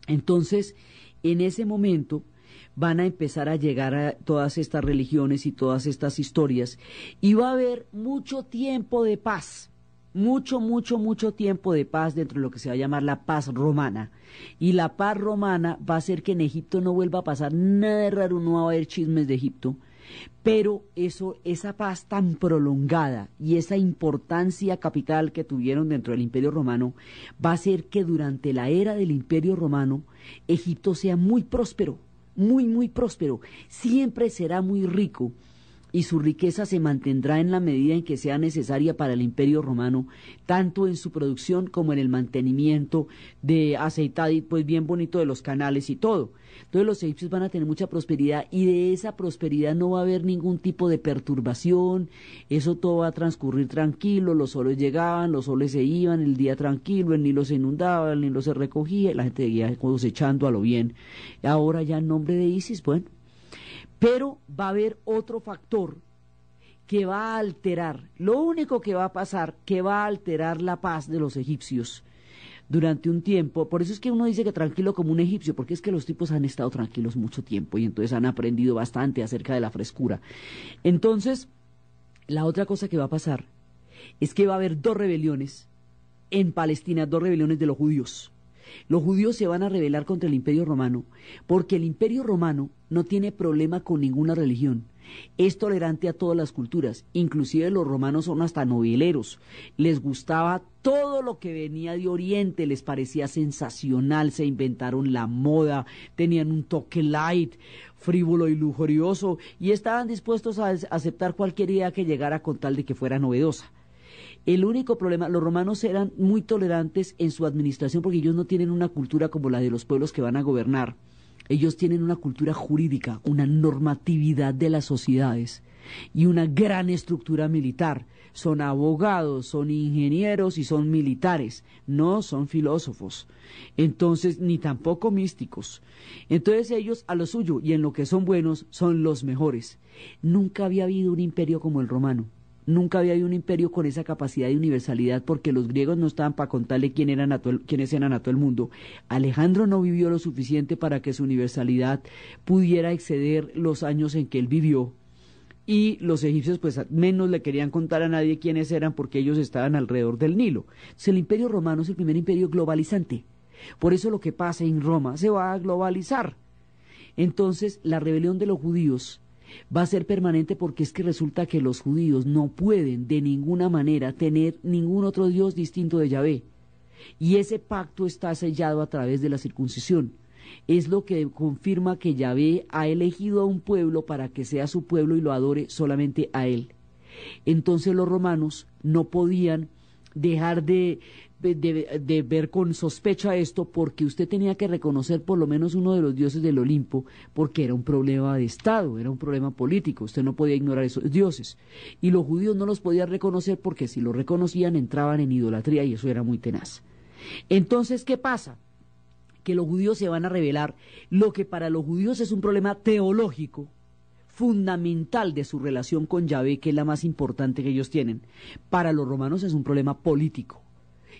Entonces, en ese momento, van a empezar a llegar a todas estas religiones y todas estas historias y va a haber mucho tiempo de paz, mucho, mucho, mucho tiempo de paz dentro de lo que se va a llamar la paz romana. Y la paz romana va a hacer que en Egipto no vuelva a pasar nada de raro, no va a haber chismes de Egipto. Pero eso, esa paz tan prolongada y esa importancia capital que tuvieron dentro del Imperio Romano va a hacer que durante la era del Imperio Romano Egipto sea muy próspero muy, muy próspero, siempre será muy rico y su riqueza se mantendrá en la medida en que sea necesaria para el imperio romano, tanto en su producción como en el mantenimiento de y, pues bien bonito de los canales y todo. Entonces los egipcios van a tener mucha prosperidad y de esa prosperidad no va a haber ningún tipo de perturbación, eso todo va a transcurrir tranquilo, los soles llegaban, los soles se iban, el día tranquilo, el Nilo se inundaba, el Nilo se recogía, la gente seguía cosechando a lo bien. Ahora ya en nombre de Isis, bueno, pero va a haber otro factor que va a alterar, lo único que va a pasar, que va a alterar la paz de los egipcios durante un tiempo. Por eso es que uno dice que tranquilo como un egipcio, porque es que los tipos han estado tranquilos mucho tiempo y entonces han aprendido bastante acerca de la frescura. Entonces, la otra cosa que va a pasar es que va a haber dos rebeliones en Palestina, dos rebeliones de los judíos. Los judíos se van a rebelar contra el imperio romano porque el imperio romano no tiene problema con ninguna religión. Es tolerante a todas las culturas, inclusive los romanos son hasta noveleros. Les gustaba todo lo que venía de Oriente, les parecía sensacional, se inventaron la moda, tenían un toque light, frívolo y lujurioso, y estaban dispuestos a aceptar cualquier idea que llegara con tal de que fuera novedosa. El único problema, los romanos eran muy tolerantes en su administración porque ellos no tienen una cultura como la de los pueblos que van a gobernar. Ellos tienen una cultura jurídica, una normatividad de las sociedades y una gran estructura militar. Son abogados, son ingenieros y son militares, no son filósofos, entonces ni tampoco místicos. Entonces ellos a lo suyo y en lo que son buenos son los mejores. Nunca había habido un imperio como el romano. Nunca había habido un imperio con esa capacidad de universalidad porque los griegos no estaban para contarle quién eran a quiénes eran a todo el mundo. Alejandro no vivió lo suficiente para que su universalidad pudiera exceder los años en que él vivió. Y los egipcios pues menos le querían contar a nadie quiénes eran porque ellos estaban alrededor del Nilo. Entonces, el imperio romano es el primer imperio globalizante. Por eso lo que pasa en Roma se va a globalizar. Entonces la rebelión de los judíos va a ser permanente porque es que resulta que los judíos no pueden de ninguna manera tener ningún otro Dios distinto de Yahvé. Y ese pacto está sellado a través de la circuncisión. Es lo que confirma que Yahvé ha elegido a un pueblo para que sea su pueblo y lo adore solamente a él. Entonces los romanos no podían dejar de, de, ver con sospecha esto porque usted tenía que reconocer por lo menos uno de los dioses del Olimpo porque era un problema de Estado, era un problema político, usted no podía ignorar esos dioses. Y los judíos no los podían reconocer porque si los reconocían entraban en idolatría y eso era muy tenaz. Entonces, ¿qué pasa? Que los judíos se van a revelar lo que para los judíos es un problema teológico fundamental de su relación con Yahvé, que es la más importante que ellos tienen. Para los romanos es un problema político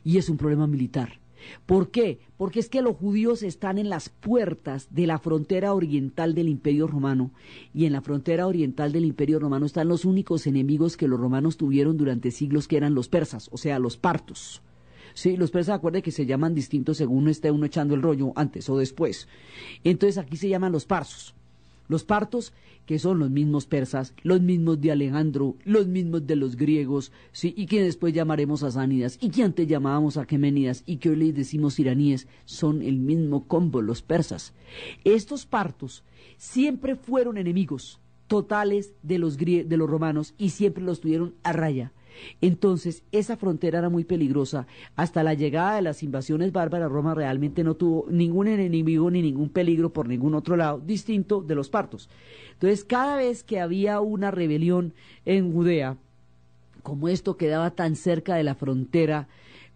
y es un problema militar. ¿Por qué? Porque es que los judíos están en las puertas de la frontera oriental del Imperio Romano y en la frontera oriental del Imperio Romano están los únicos enemigos que los romanos tuvieron durante siglos que eran los persas, o sea, los partos. Sí, los persas acuérdense que se llaman distintos según uno esté uno echando el rollo antes o después. Entonces aquí se llaman los parsos. Los partos, que son los mismos persas, los mismos de Alejandro, los mismos de los griegos, ¿sí? y que después llamaremos a asánidas, y que antes llamábamos a aquemenidas, y que hoy les decimos iraníes, son el mismo combo, los persas. Estos partos siempre fueron enemigos totales de los, de los romanos y siempre los tuvieron a raya. Entonces, esa frontera era muy peligrosa. Hasta la llegada de las invasiones bárbaras, Roma realmente no tuvo ningún enemigo ni ningún peligro por ningún otro lado, distinto de los partos. Entonces, cada vez que había una rebelión en Judea, como esto quedaba tan cerca de la frontera,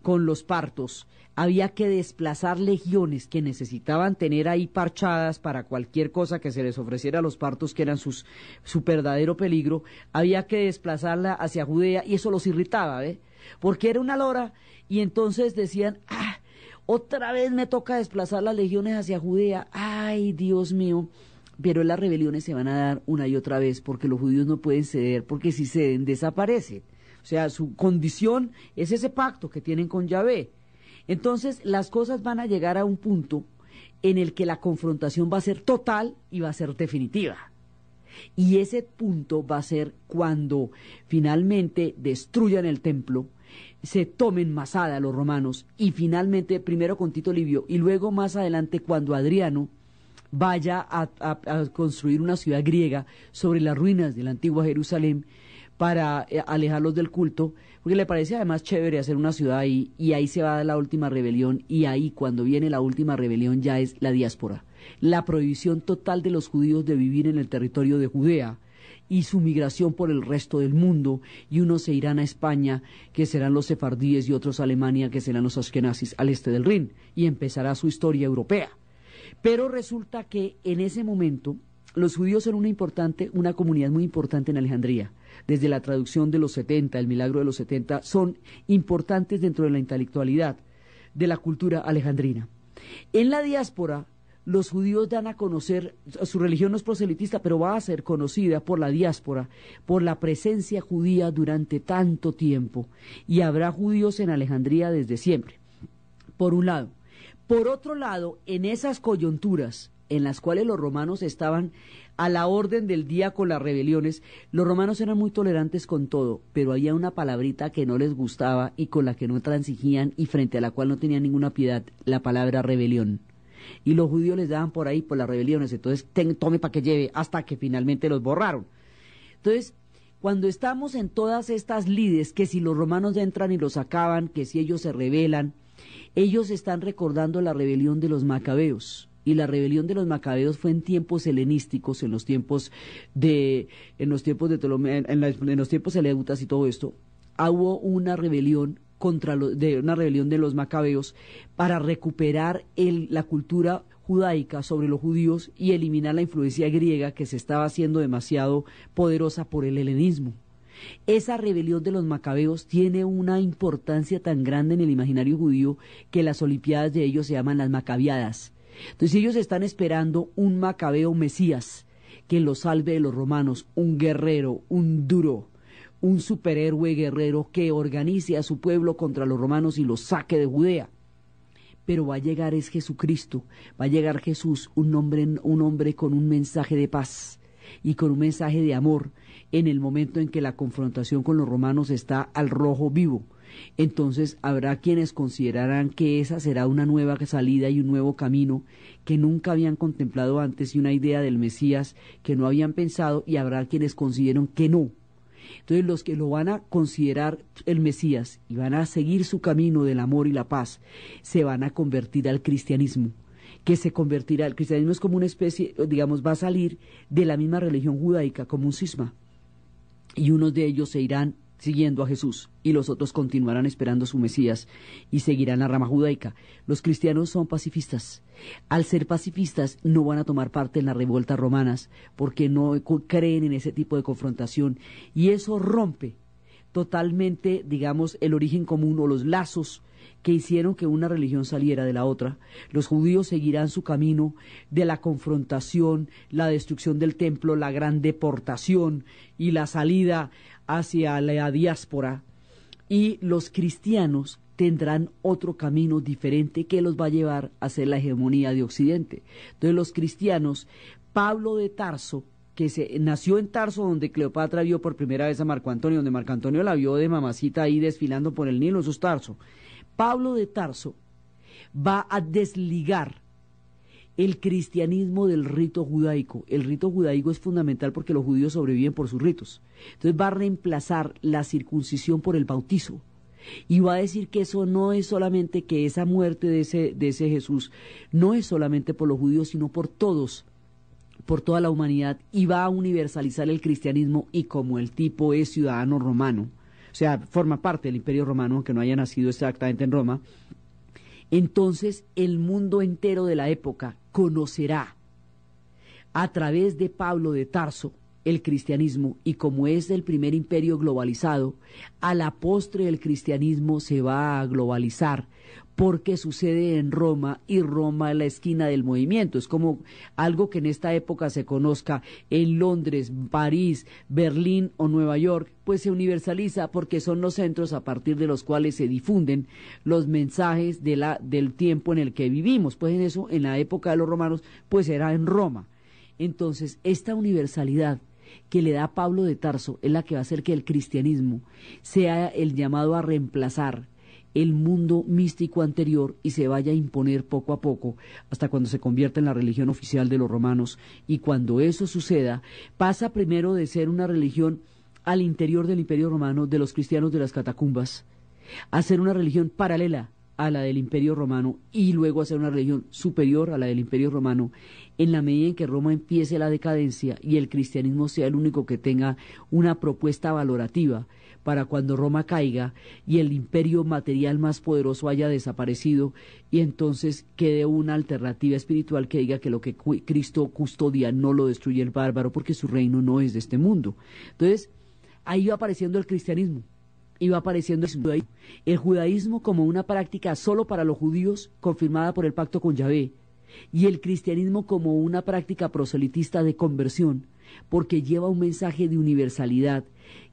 con los partos, había que desplazar legiones que necesitaban tener ahí parchadas para cualquier cosa que se les ofreciera a los partos, que eran sus, su verdadero peligro, había que desplazarla hacia Judea y eso los irritaba, ¿eh? porque era una lora y entonces decían, ah, otra vez me toca desplazar las legiones hacia Judea, ay Dios mío. Pero las rebeliones se van a dar una y otra vez porque los judíos no pueden ceder, porque si ceden desaparecen. O sea, su condición es ese pacto que tienen con Yahvé. Entonces, las cosas van a llegar a un punto en el que la confrontación va a ser total y va a ser definitiva. Y ese punto va a ser cuando finalmente destruyan el templo, se tomen Masada los romanos y finalmente primero con Tito Livio y luego más adelante cuando Adriano vaya a, a construir una ciudad griega sobre las ruinas de la antigua Jerusalén para eh, alejarlos del culto, porque le parece además chévere hacer una ciudad ahí y ahí se va la última rebelión y ahí cuando viene la última rebelión ya es la diáspora, la prohibición total de los judíos de vivir en el territorio de Judea y su migración por el resto del mundo, y unos se irán a España, que serán los sefardíes, y otros a Alemania, que serán los askenazis al este del Rin, y empezará su historia europea. Pero resulta que en ese momento los judíos eran una importante, una comunidad muy importante en Alejandría desde la traducción de los 70, el milagro de los 70, son importantes dentro de la intelectualidad de la cultura alejandrina. En la diáspora, los judíos dan a conocer, su religión no es proselitista, pero va a ser conocida por la diáspora, por la presencia judía durante tanto tiempo, y habrá judíos en Alejandría desde siempre, por un lado. Por otro lado, en esas coyunturas, en las cuales los romanos estaban a la orden del día con las rebeliones, los romanos eran muy tolerantes con todo, pero había una palabrita que no les gustaba y con la que no transigían y frente a la cual no tenían ninguna piedad, la palabra rebelión. Y los judíos les daban por ahí por las rebeliones, entonces tome para que lleve, hasta que finalmente los borraron. Entonces, cuando estamos en todas estas lides, que si los romanos entran y los acaban, que si ellos se rebelan, ellos están recordando la rebelión de los macabeos y la rebelión de los macabeos fue en tiempos helenísticos, en los tiempos de en los tiempos de Ptolomeo, en, los tiempos eleutas y todo esto, hubo una rebelión contra de una rebelión de los macabeos para recuperar la cultura judaica sobre los judíos y eliminar la influencia griega que se estaba haciendo demasiado poderosa por el helenismo. Esa rebelión de los macabeos tiene una importancia tan grande en el imaginario judío que las Olimpiadas de ellos se llaman las macabiadas entonces ellos están esperando un macabeo Mesías que los salve de los romanos, un guerrero, un duro, un superhéroe guerrero que organice a su pueblo contra los romanos y los saque de Judea. Pero va a llegar es Jesucristo, va a llegar Jesús, un hombre, un hombre con un mensaje de paz y con un mensaje de amor, en el momento en que la confrontación con los romanos está al rojo vivo. Entonces habrá quienes considerarán que esa será una nueva salida y un nuevo camino que nunca habían contemplado antes y una idea del Mesías que no habían pensado y habrá quienes consideran que no. Entonces los que lo van a considerar el Mesías y van a seguir su camino del amor y la paz se van a convertir al cristianismo que se convertirá, el cristianismo es como una especie, digamos, va a salir de la misma religión judaica, como un cisma y unos de ellos se irán siguiendo a Jesús y los otros continuarán esperando a su Mesías y seguirán la rama judaica. Los cristianos son pacifistas. Al ser pacifistas no van a tomar parte en las revueltas romanas porque no creen en ese tipo de confrontación y eso rompe totalmente, digamos, el origen común o los lazos que hicieron que una religión saliera de la otra. Los judíos seguirán su camino de la confrontación, la destrucción del templo, la gran deportación y la salida hacia la diáspora. Y los cristianos tendrán otro camino diferente que los va a llevar a ser la hegemonía de Occidente. Entonces los cristianos, Pablo de Tarso, que se, nació en Tarso, donde Cleopatra vio por primera vez a Marco Antonio, donde Marco Antonio la vio de mamacita ahí desfilando por el Nilo, en es Tarso. Pablo de Tarso va a desligar el cristianismo del rito judaico. El rito judaico es fundamental porque los judíos sobreviven por sus ritos. Entonces va a reemplazar la circuncisión por el bautizo. Y va a decir que eso no es solamente que esa muerte de ese, de ese Jesús no es solamente por los judíos, sino por todos, por toda la humanidad, y va a universalizar el cristianismo. Y como el tipo es ciudadano romano, o sea, forma parte del Imperio Romano, aunque no haya nacido exactamente en Roma, entonces el mundo entero de la época conocerá a través de Pablo de Tarso el cristianismo y como es el primer imperio globalizado, a la postre el cristianismo se va a globalizar porque sucede en Roma y Roma es la esquina del movimiento. Es como algo que en esta época se conozca en Londres, París, Berlín o Nueva York, pues se universaliza porque son los centros a partir de los cuales se difunden los mensajes de la, del tiempo en el que vivimos. Pues en eso, en la época de los romanos, pues era en Roma. Entonces, esta universalidad que le da Pablo de Tarso es la que va a hacer que el cristianismo sea el llamado a reemplazar el mundo místico anterior y se vaya a imponer poco a poco hasta cuando se convierta en la religión oficial de los romanos. Y cuando eso suceda, pasa primero de ser una religión al interior del imperio romano de los cristianos de las catacumbas a ser una religión paralela a la del imperio romano y luego a ser una religión superior a la del imperio romano en la medida en que Roma empiece la decadencia y el cristianismo sea el único que tenga una propuesta valorativa para cuando Roma caiga y el imperio material más poderoso haya desaparecido y entonces quede una alternativa espiritual que diga que lo que Cristo custodia no lo destruye el bárbaro porque su reino no es de este mundo. Entonces, ahí va apareciendo el cristianismo iba apareciendo el judaísmo. el judaísmo como una práctica solo para los judíos, confirmada por el pacto con Yahvé, y el cristianismo como una práctica proselitista de conversión, porque lleva un mensaje de universalidad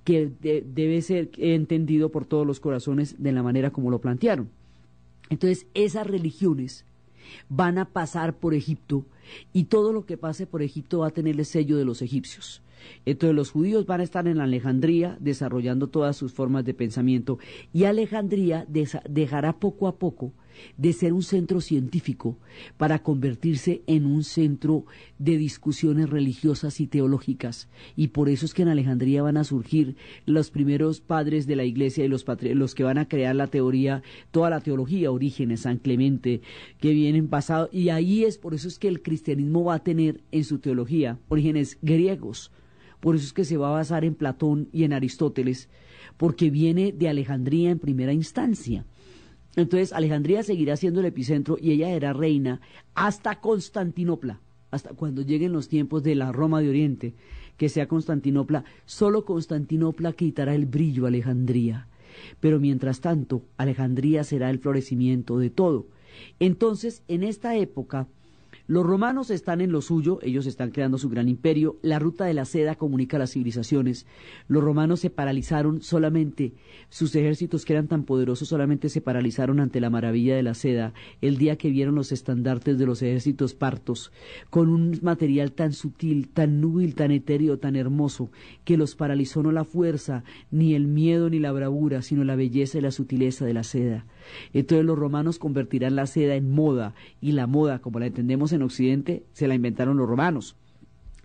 que debe ser entendido por todos los corazones de la manera como lo plantearon. Entonces, esas religiones van a pasar por Egipto y todo lo que pase por Egipto va a tener el sello de los egipcios. Entonces los judíos van a estar en Alejandría desarrollando todas sus formas de pensamiento y Alejandría dejará poco a poco de ser un centro científico para convertirse en un centro de discusiones religiosas y teológicas. Y por eso es que en Alejandría van a surgir los primeros padres de la iglesia y los, los que van a crear la teoría, toda la teología, Orígenes, San Clemente, que vienen pasado. Y ahí es por eso es que el cristianismo va a tener en su teología orígenes griegos. Por eso es que se va a basar en Platón y en Aristóteles, porque viene de Alejandría en primera instancia. Entonces Alejandría seguirá siendo el epicentro y ella era reina hasta Constantinopla, hasta cuando lleguen los tiempos de la Roma de Oriente, que sea Constantinopla, solo Constantinopla quitará el brillo a Alejandría. Pero mientras tanto, Alejandría será el florecimiento de todo. Entonces, en esta época, los romanos están en lo suyo, ellos están creando su gran imperio, la ruta de la seda comunica las civilizaciones, los romanos se paralizaron solamente, sus ejércitos que eran tan poderosos solamente se paralizaron ante la maravilla de la seda el día que vieron los estandartes de los ejércitos partos, con un material tan sutil, tan núbil, tan etéreo, tan hermoso, que los paralizó no la fuerza, ni el miedo, ni la bravura, sino la belleza y la sutileza de la seda. Entonces los romanos convertirán la seda en moda, y la moda, como la entendemos en Occidente se la inventaron los romanos.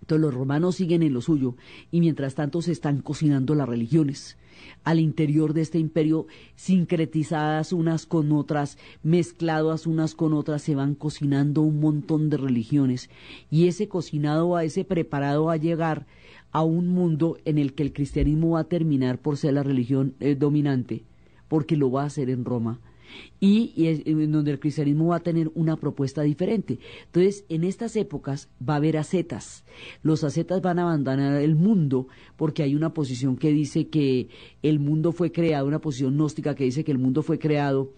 Entonces los romanos siguen en lo suyo y mientras tanto se están cocinando las religiones. Al interior de este imperio, sincretizadas unas con otras, mezcladas unas con otras, se van cocinando un montón de religiones. Y ese cocinado, a ese preparado a llegar a un mundo en el que el cristianismo va a terminar por ser la religión eh, dominante, porque lo va a hacer en Roma y, eh, en donde el cristianismo va a tener una propuesta diferente. Entonces, en estas épocas va a haber acetas. Los acetas van a abandonar el mundo porque hay una posición que dice que el mundo fue creado, una posición gnóstica que dice que el mundo fue creado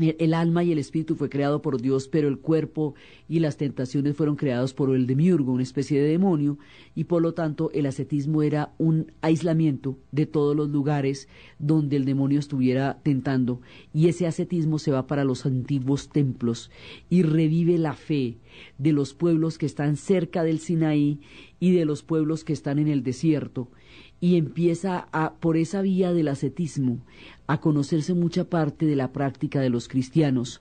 el alma y el espíritu fue creado por Dios, pero el cuerpo y las tentaciones fueron creados por el demiurgo, una especie de demonio, y por lo tanto el ascetismo era un aislamiento de todos los lugares donde el demonio estuviera tentando, y ese ascetismo se va para los antiguos templos y revive la fe de los pueblos que están cerca del Sinaí y de los pueblos que están en el desierto y empieza a, por esa vía del ascetismo a conocerse mucha parte de la práctica de los cristianos.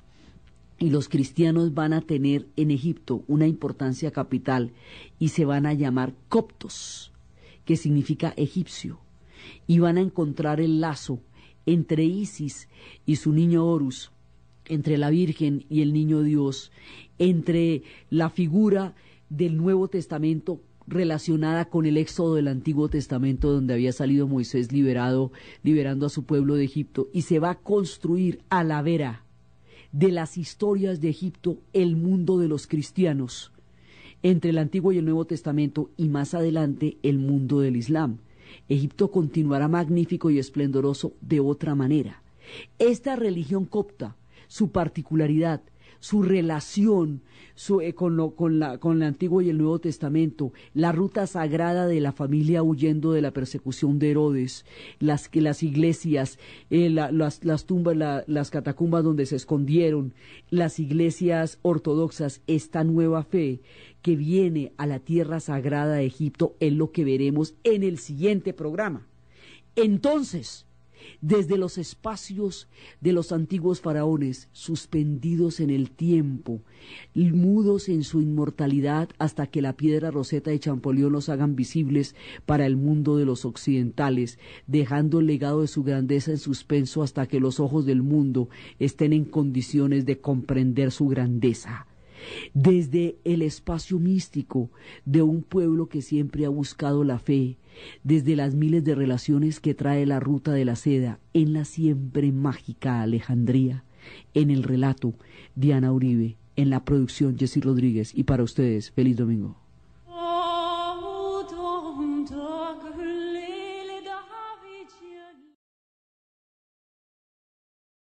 Y los cristianos van a tener en Egipto una importancia capital y se van a llamar coptos, que significa egipcio. Y van a encontrar el lazo entre Isis y su niño Horus, entre la Virgen y el niño Dios, entre la figura del Nuevo Testamento relacionada con el éxodo del Antiguo Testamento donde había salido Moisés liberado, liberando a su pueblo de Egipto, y se va a construir a la vera de las historias de Egipto el mundo de los cristianos, entre el Antiguo y el Nuevo Testamento y más adelante el mundo del Islam. Egipto continuará magnífico y esplendoroso de otra manera. Esta religión copta, su particularidad, su relación eh, con, la, el Antiguo y el Nuevo Testamento, la ruta sagrada de la familia huyendo de la persecución de Herodes, las, las iglesias, eh, las, tumbas, las catacumbas donde se escondieron, las iglesias ortodoxas, esta nueva fe que viene a la tierra sagrada de Egipto es lo que veremos en el siguiente programa. Entonces, desde los espacios de los antiguos faraones, suspendidos en el tiempo, mudos en su inmortalidad hasta que la piedra Roseta de Champollion los hagan visibles para el mundo de los occidentales, dejando el legado de su grandeza en suspenso hasta que los ojos del mundo estén en condiciones de comprender su grandeza desde el espacio místico de un pueblo que siempre ha buscado la fe, desde las miles de relaciones que trae la ruta de la seda en la siempre mágica Alejandría, en el relato Diana Uribe, en la producción Jessy Rodríguez y para ustedes, feliz domingo.